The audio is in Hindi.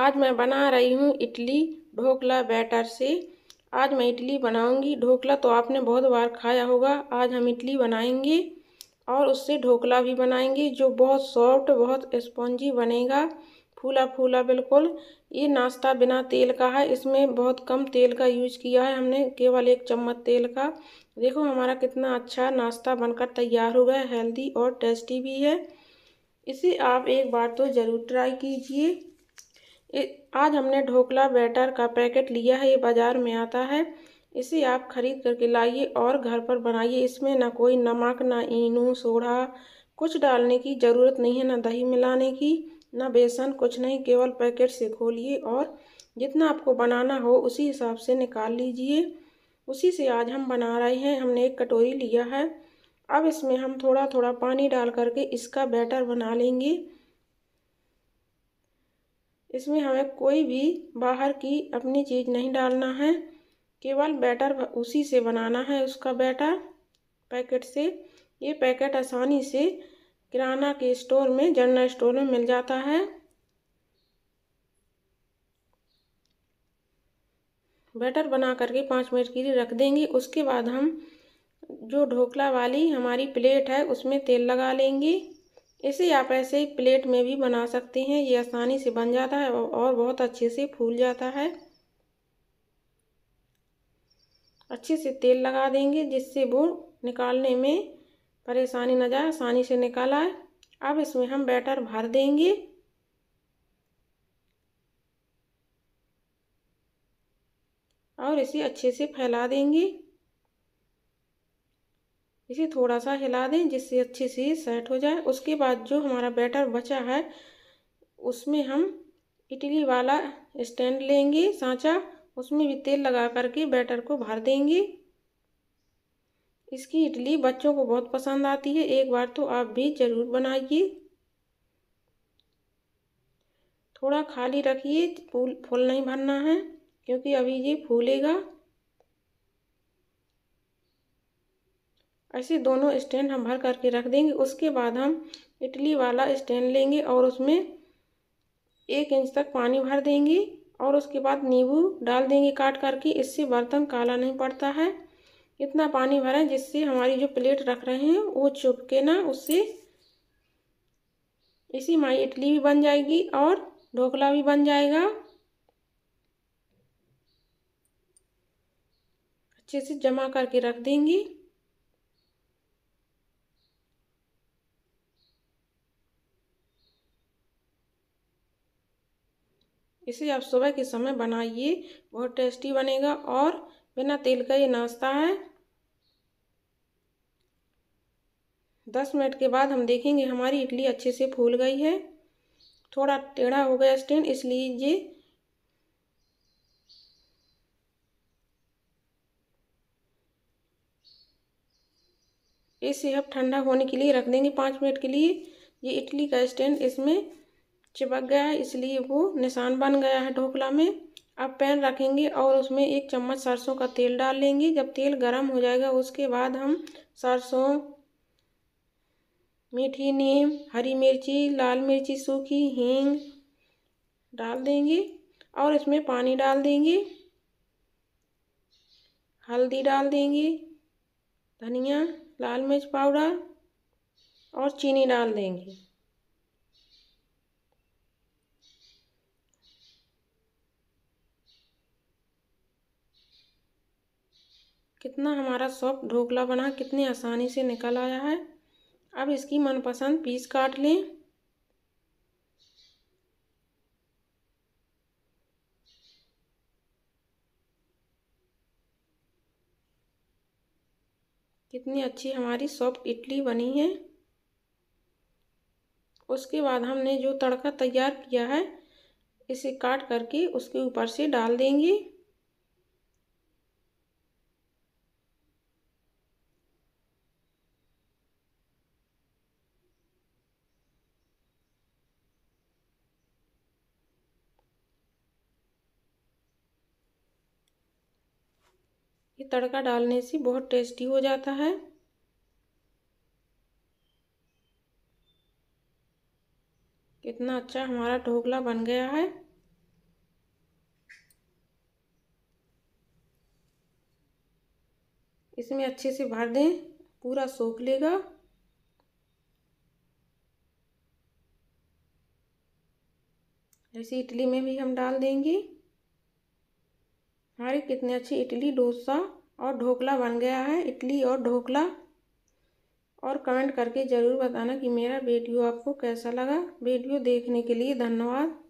आज मैं बना रही हूँ इडली ढोकला बैटर से आज मैं इडली बनाऊंगी ढोकला तो आपने बहुत बार खाया होगा आज हम इडली बनाएंगे और उससे ढोकला भी बनाएंगे जो बहुत सॉफ्ट बहुत स्पॉन्जी बनेगा फूला फूला बिल्कुल ये नाश्ता बिना तेल का है इसमें बहुत कम तेल का यूज किया है हमने केवल एक चम्मच तेल का देखो हमारा कितना अच्छा नाश्ता बनकर तैयार हो गया हेल्दी और टेस्टी भी है इसे आप एक बार तो ज़रूर ट्राई कीजिए आज हमने ढोकला बैटर का पैकेट लिया है ये बाज़ार में आता है इसे आप ख़रीद करके लाइए और घर पर बनाइए इसमें ना कोई नमक ना ईनू सोढ़ा कुछ डालने की ज़रूरत नहीं है ना दही मिलाने की ना बेसन कुछ नहीं केवल पैकेट से खोलिए और जितना आपको बनाना हो उसी हिसाब से निकाल लीजिए उसी से आज हम बना रहे हैं हमने एक कटोरी लिया है अब इसमें हम थोड़ा थोड़ा पानी डाल करके इसका बैटर बना लेंगे इसमें हमें कोई भी बाहर की अपनी चीज़ नहीं डालना है केवल बैटर उसी से बनाना है उसका बैटर पैकेट से ये पैकेट आसानी से किराना के स्टोर में जनरल स्टोर में मिल जाता है बैटर बना करके पाँच मिनट के लिए रख देंगे उसके बाद हम जो ढोकला वाली हमारी प्लेट है उसमें तेल लगा लेंगे इसे आप ऐसे ही प्लेट में भी बना सकते हैं ये आसानी से बन जाता है और बहुत अच्छे से फूल जाता है अच्छे से तेल लगा देंगे जिससे वो निकालने में परेशानी न जाए आसानी से निकाला है अब इसमें हम बैटर भर देंगे और इसे अच्छे से फैला देंगे इसे थोड़ा सा हिला दें जिससे अच्छे से सेट हो जाए उसके बाद जो हमारा बैटर बचा है उसमें हम इडली वाला स्टैंड लेंगे सांचा उसमें भी तेल लगा करके बैटर को भर देंगे इसकी इडली बच्चों को बहुत पसंद आती है एक बार तो आप भी ज़रूर बनाइए थोड़ा खाली रखिए फूल फूल नहीं भरना है क्योंकि अभी ये फूलेगा ऐसे दोनों स्टैंड हम भर करके रख देंगे उसके बाद हम इडली वाला स्टैंड लेंगे और उसमें एक इंच तक पानी भर देंगे और उसके बाद नींबू डाल देंगे काट करके इससे बर्तन काला नहीं पड़ता है इतना पानी भरें जिससे हमारी जो प्लेट रख रहे हैं वो चुपके ना उससे इसी माई इडली भी बन जाएगी और ढोकला भी बन जाएगा अच्छे से जमा करके रख देंगे इसे आप सुबह के समय बनाइए बहुत टेस्टी बनेगा और बिना तेल का ये नाश्ता है दस मिनट के बाद हम देखेंगे हमारी इडली अच्छे से फूल गई है थोड़ा टेढ़ा हो गया स्टैंड इसलिए ये इसे हम ठंडा होने के लिए रख देंगे पाँच मिनट के लिए ये इडली का स्टैंड इसमें चिपक गया है इसलिए वो निशान बन गया है ढोकला में अब पैन रखेंगे और उसमें एक चम्मच सरसों का तेल डाल लेंगे जब तेल गर्म हो जाएगा उसके बाद हम सरसों मीठी नीम हरी मिर्ची लाल मिर्ची सूखी हींग डाल देंगे और इसमें पानी डाल देंगे हल्दी डाल देंगे धनिया लाल मिर्च पाउडर और चीनी डाल देंगे कितना हमारा सॉफ्ट ढोकला बना कितनी आसानी से निकल आया है अब इसकी मनपसंद पीस काट लें कितनी अच्छी हमारी सॉफ्ट इडली बनी है उसके बाद हमने जो तड़का तैयार किया है इसे काट करके उसके ऊपर से डाल देंगे ये तड़का डालने से बहुत टेस्टी हो जाता है कितना अच्छा हमारा ढोकला बन गया है इसमें अच्छे से भर दें पूरा सोख लेगा ऐसे इडली में भी हम डाल देंगे हमारे कितनी अच्छी इडली डोसा और ढोकला बन गया है इडली और ढोकला और कमेंट करके ज़रूर बताना कि मेरा वीडियो आपको कैसा लगा वीडियो देखने के लिए धन्यवाद